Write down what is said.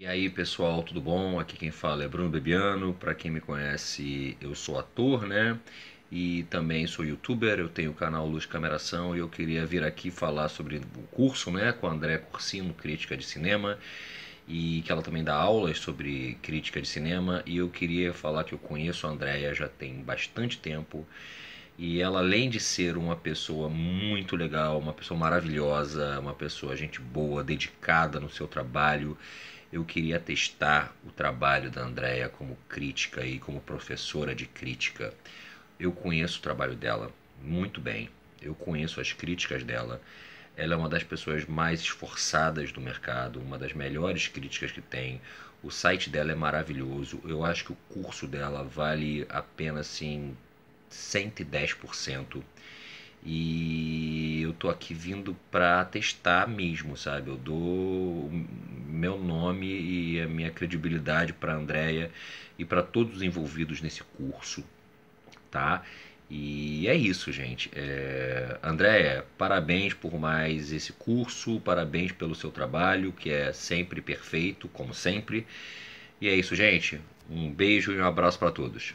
E aí pessoal, tudo bom? Aqui quem fala é Bruno Bebiano. Para quem me conhece, eu sou ator, né? E também sou youtuber. Eu tenho o canal Luz Cameração e eu queria vir aqui falar sobre o curso, né? Com a André Cursino, crítica de cinema, e que ela também dá aulas sobre crítica de cinema. E eu queria falar que eu conheço a Andréia já tem bastante tempo e ela, além de ser uma pessoa muito legal, uma pessoa maravilhosa, uma pessoa gente boa, dedicada no seu trabalho, eu queria testar o trabalho da Andrea como crítica e como professora de crítica. Eu conheço o trabalho dela muito bem, eu conheço as críticas dela. Ela é uma das pessoas mais esforçadas do mercado, uma das melhores críticas que tem. O site dela é maravilhoso. Eu acho que o curso dela vale a pena assim 110%. E eu tô aqui vindo para testar mesmo, sabe? Eu dou meu nome e a minha credibilidade para Andreia e para todos os envolvidos nesse curso, tá? E é isso, gente. É... Andréia, parabéns por mais esse curso, parabéns pelo seu trabalho, que é sempre perfeito, como sempre. E é isso, gente. Um beijo e um abraço para todos.